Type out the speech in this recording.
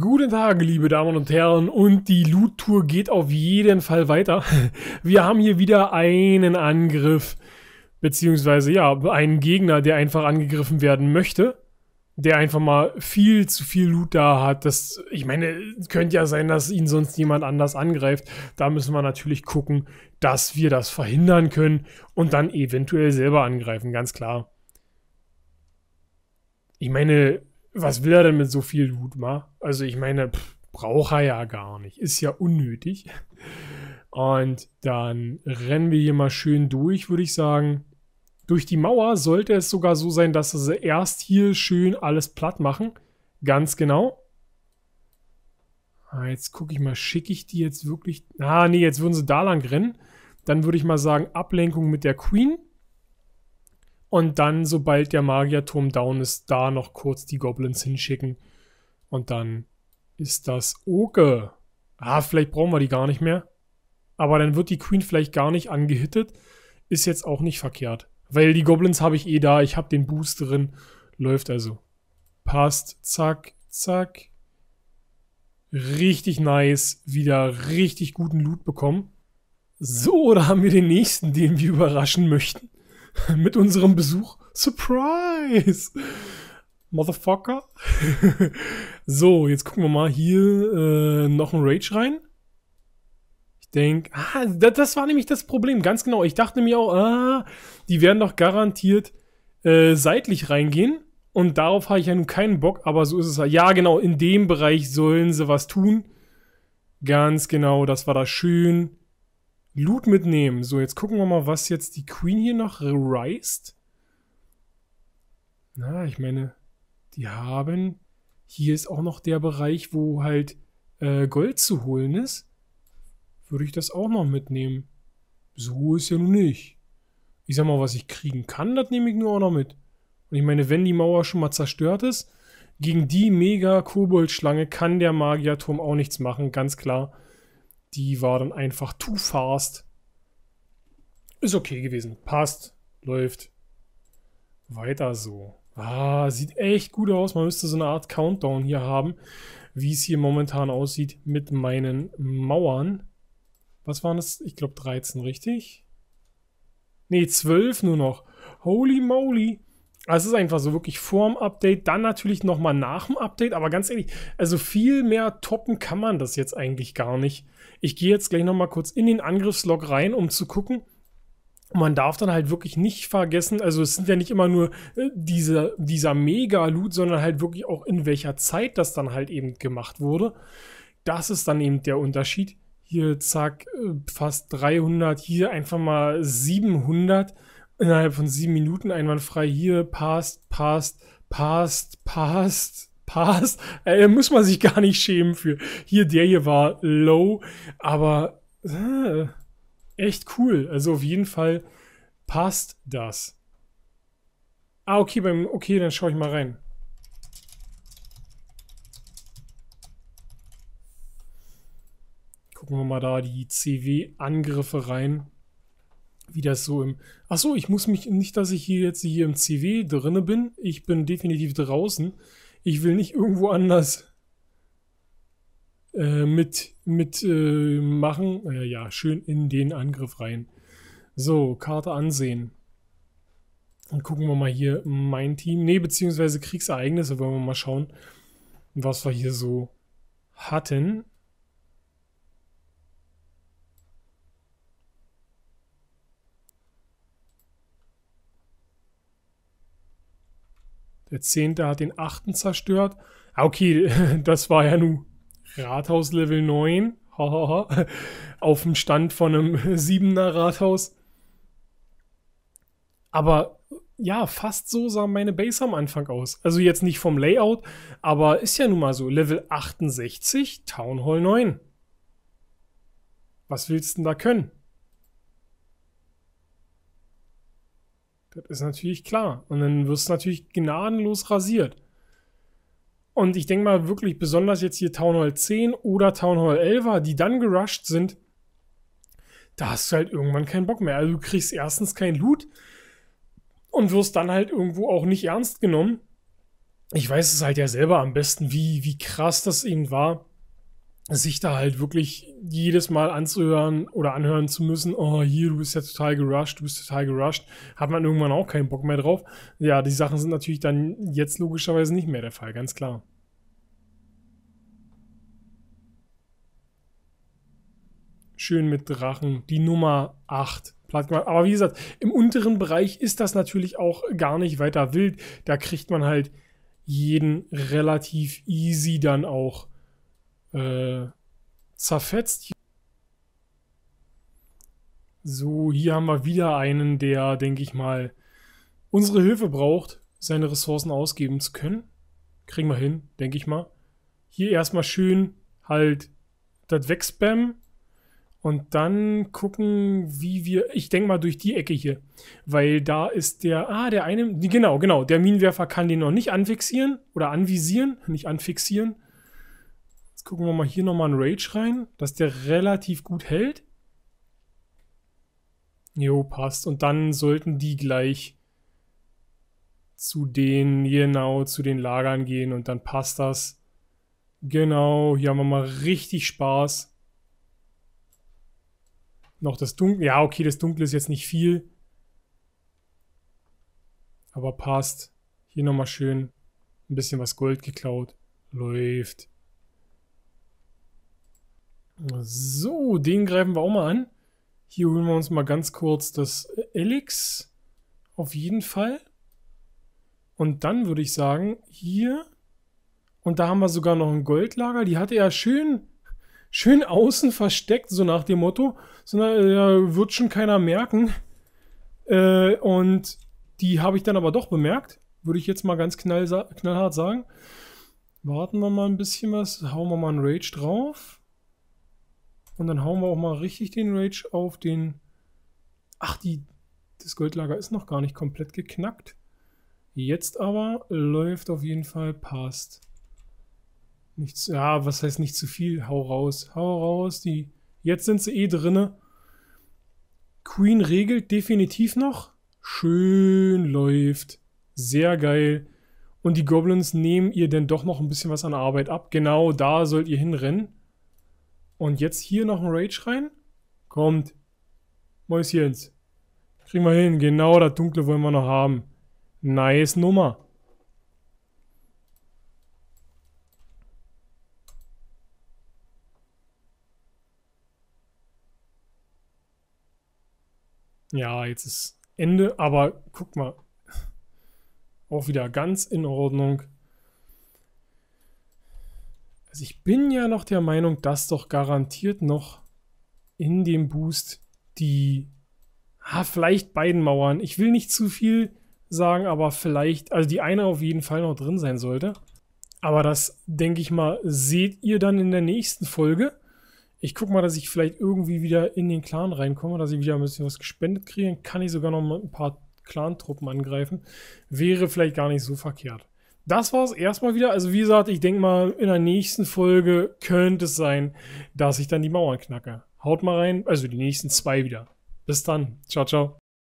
Guten Tag, liebe Damen und Herren, und die Loot-Tour geht auf jeden Fall weiter. Wir haben hier wieder einen Angriff, beziehungsweise ja, einen Gegner, der einfach angegriffen werden möchte, der einfach mal viel zu viel Loot da hat. Das, ich meine, könnte ja sein, dass ihn sonst jemand anders angreift. Da müssen wir natürlich gucken, dass wir das verhindern können und dann eventuell selber angreifen, ganz klar. Ich meine, was will er denn mit so viel machen? Also ich meine, braucht er ja gar nicht. Ist ja unnötig. Und dann rennen wir hier mal schön durch, würde ich sagen. Durch die Mauer sollte es sogar so sein, dass sie erst hier schön alles platt machen. Ganz genau. Ah, jetzt gucke ich mal, schicke ich die jetzt wirklich... Ah, nee, jetzt würden sie da lang rennen. Dann würde ich mal sagen, Ablenkung mit der Queen. Und dann, sobald der Magierturm down ist, da noch kurz die Goblins hinschicken. Und dann ist das Oke. Ah, vielleicht brauchen wir die gar nicht mehr. Aber dann wird die Queen vielleicht gar nicht angehittet. Ist jetzt auch nicht verkehrt. Weil die Goblins habe ich eh da. Ich habe den Boost drin. Läuft also. Passt. Zack, zack. Richtig nice. Wieder richtig guten Loot bekommen. So, da haben wir den nächsten, den wir überraschen möchten. mit unserem Besuch. Surprise! Motherfucker. so, jetzt gucken wir mal hier äh, noch ein Rage rein. Ich denke, ah, das, das, war nämlich das Problem, ganz genau. Ich dachte mir auch, ah, die werden doch garantiert äh, seitlich reingehen. Und darauf habe ich ja nun keinen Bock, aber so ist es halt. Ja, genau, in dem Bereich sollen sie was tun. Ganz genau, das war das schön. Loot mitnehmen. So, jetzt gucken wir mal, was jetzt die Queen hier noch reist. Na, ich meine, die haben... Hier ist auch noch der Bereich, wo halt äh, Gold zu holen ist. Würde ich das auch noch mitnehmen. So ist ja nun nicht. Ich sag mal, was ich kriegen kann, das nehme ich nur auch noch mit. Und ich meine, wenn die Mauer schon mal zerstört ist, gegen die mega Koboldschlange kann der Magierturm auch nichts machen, ganz klar die war dann einfach too fast. Ist okay gewesen. Passt. Läuft. Weiter so. Ah, sieht echt gut aus. Man müsste so eine Art Countdown hier haben, wie es hier momentan aussieht mit meinen Mauern. Was waren das? Ich glaube 13, richtig? Ne, 12 nur noch. Holy moly. Also es ist einfach so wirklich vorm Update, dann natürlich nochmal nach dem Update, aber ganz ehrlich, also viel mehr toppen kann man das jetzt eigentlich gar nicht. Ich gehe jetzt gleich nochmal kurz in den Angriffslog rein, um zu gucken. Man darf dann halt wirklich nicht vergessen, also es sind ja nicht immer nur äh, diese, dieser Mega-Loot, sondern halt wirklich auch in welcher Zeit das dann halt eben gemacht wurde. Das ist dann eben der Unterschied. Hier zack, äh, fast 300, hier einfach mal 700 innerhalb von sieben Minuten einwandfrei hier, passt, passt, passt, passt, passt. Ey, da äh, muss man sich gar nicht schämen für. Hier, der hier war low, aber äh, echt cool. Also auf jeden Fall passt das. Ah, okay, beim, okay, dann schaue ich mal rein. Gucken wir mal da die CW-Angriffe rein wie das so im. Ach so, ich muss mich nicht, dass ich hier jetzt hier im CW drinne bin. Ich bin definitiv draußen. Ich will nicht irgendwo anders äh, mit mit äh, machen. Äh, ja, schön in den Angriff rein. So, Karte ansehen. und gucken wir mal hier mein Team. Ne, beziehungsweise Kriegsereignisse wollen wir mal schauen, was wir hier so hatten. Der Zehnte hat den Achten zerstört. Ah, okay, das war ja nun Rathaus Level 9. Auf dem Stand von einem Siebener Rathaus. Aber ja, fast so sah meine Base am Anfang aus. Also jetzt nicht vom Layout, aber ist ja nun mal so. Level 68, Town Hall 9. Was willst du denn da können? Das ist natürlich klar. Und dann wirst du natürlich gnadenlos rasiert. Und ich denke mal wirklich besonders jetzt hier Town Hall 10 oder Town Hall 11, die dann gerusht sind, da hast du halt irgendwann keinen Bock mehr. Also du kriegst erstens kein Loot und wirst dann halt irgendwo auch nicht ernst genommen. Ich weiß es halt ja selber am besten, wie, wie krass das eben war, sich da halt wirklich jedes Mal anzuhören oder anhören zu müssen, oh, hier, du bist ja total gerusht, du bist total gerusht, hat man irgendwann auch keinen Bock mehr drauf. Ja, die Sachen sind natürlich dann jetzt logischerweise nicht mehr der Fall, ganz klar. Schön mit Drachen, die Nummer 8. Aber wie gesagt, im unteren Bereich ist das natürlich auch gar nicht weiter wild. Da kriegt man halt jeden relativ easy dann auch äh, zerfetzt. So, hier haben wir wieder einen, der, denke ich mal, unsere Hilfe braucht, seine Ressourcen ausgeben zu können. Kriegen wir hin, denke ich mal. Hier erstmal schön halt das wegspammen und dann gucken, wie wir, ich denke mal durch die Ecke hier, weil da ist der, ah, der eine, genau, genau, der Minenwerfer kann den noch nicht anfixieren oder anvisieren, nicht anfixieren gucken wir mal hier nochmal einen Rage rein, dass der relativ gut hält. Jo, passt. Und dann sollten die gleich zu den, genau, zu den Lagern gehen und dann passt das. Genau, hier haben wir mal richtig Spaß. Noch das Dunkle. Ja, okay, das Dunkle ist jetzt nicht viel. Aber passt. Hier nochmal schön ein bisschen was Gold geklaut. Läuft. So, den greifen wir auch mal an. Hier holen wir uns mal ganz kurz das Elix. Auf jeden Fall. Und dann würde ich sagen, hier. Und da haben wir sogar noch ein Goldlager. Die hatte er schön, schön außen versteckt, so nach dem Motto. Sondern äh, wird schon keiner merken. Äh, und die habe ich dann aber doch bemerkt. Würde ich jetzt mal ganz knall, knallhart sagen. Warten wir mal ein bisschen was. Hauen wir mal einen Rage drauf. Und dann hauen wir auch mal richtig den Rage auf den... Ach, die, das Goldlager ist noch gar nicht komplett geknackt. Jetzt aber läuft auf jeden Fall passt. Nichts, ja, was heißt nicht zu viel? Hau raus, hau raus. Die, jetzt sind sie eh drinne. Queen regelt definitiv noch. Schön läuft. Sehr geil. Und die Goblins nehmen ihr denn doch noch ein bisschen was an Arbeit ab. Genau da sollt ihr hinrennen. Und jetzt hier noch ein Rage rein. Kommt. Mäuschens. Kriegen wir hin. Genau, das Dunkle wollen wir noch haben. Nice Nummer. Ja, jetzt ist Ende, aber guck mal. Auch wieder ganz in Ordnung. Also ich bin ja noch der Meinung, dass doch garantiert noch in dem Boost die, ah, vielleicht beiden Mauern. Ich will nicht zu viel sagen, aber vielleicht, also die eine auf jeden Fall noch drin sein sollte. Aber das, denke ich mal, seht ihr dann in der nächsten Folge. Ich gucke mal, dass ich vielleicht irgendwie wieder in den Clan reinkomme, dass ich wieder ein bisschen was gespendet kriege. Dann kann ich sogar noch mal ein paar Clan-Truppen angreifen. Wäre vielleicht gar nicht so verkehrt das war's erstmal wieder. Also wie gesagt, ich denke mal, in der nächsten Folge könnte es sein, dass ich dann die Mauern knacke. Haut mal rein, also die nächsten zwei wieder. Bis dann. Ciao, ciao.